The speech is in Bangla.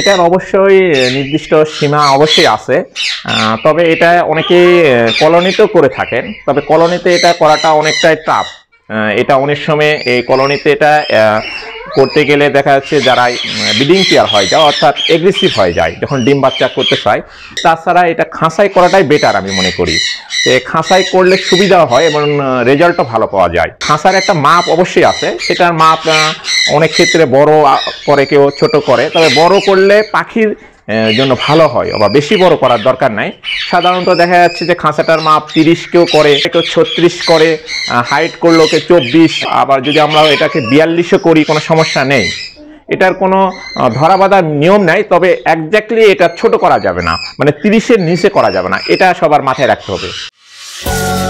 এটার অবশ্যই নির্দিষ্ট সীমা অবশ্যই আছে তবে এটা অনেকেই কলোনিতেও করে থাকেন তবে কলোনিতে এটা করাটা অনেকটাই টাফ এটা অনেক সময় এই কলোনিতে এটা করতে গেলে দেখা যাচ্ছে যারা ব্রিডিং কেয়ার হয়ে যায় অর্থাৎ এগ্রেসিভ হয়ে যায় যখন ডিম বাচ্চা করতে চায় তাছাড়া এটা খাঁসাই করাটাই বেটার আমি মনে করি খাঁসায় করলে সুবিধা হয় এবং রেজাল্টও ভালো পাওয়া যায় খাঁসার একটা মাপ অবশ্যই আছে সেটার মাপ অনেক ক্ষেত্রে বড় করে কেউ ছোট করে তবে বড় করলে পাখির জন্য ভালো হয় বা বেশি বড় করার দরকার নাই সাধারণত দেখা যাচ্ছে যে খাঁচাটার মাপ তিরিশ কেউ করে কেউ ছত্রিশ করে হাইট করলো কেউ চব্বিশ আবার যদি আমরা এটাকে বিয়াল্লিশও করি কোনো সমস্যা নেই এটার কোনো ধরা নিয়ম নাই তবে একজাক্টলি এটা ছোট করা যাবে না মানে তিরিশের নিচে করা যাবে না এটা সবার মাথায় রাখতে হবে 是。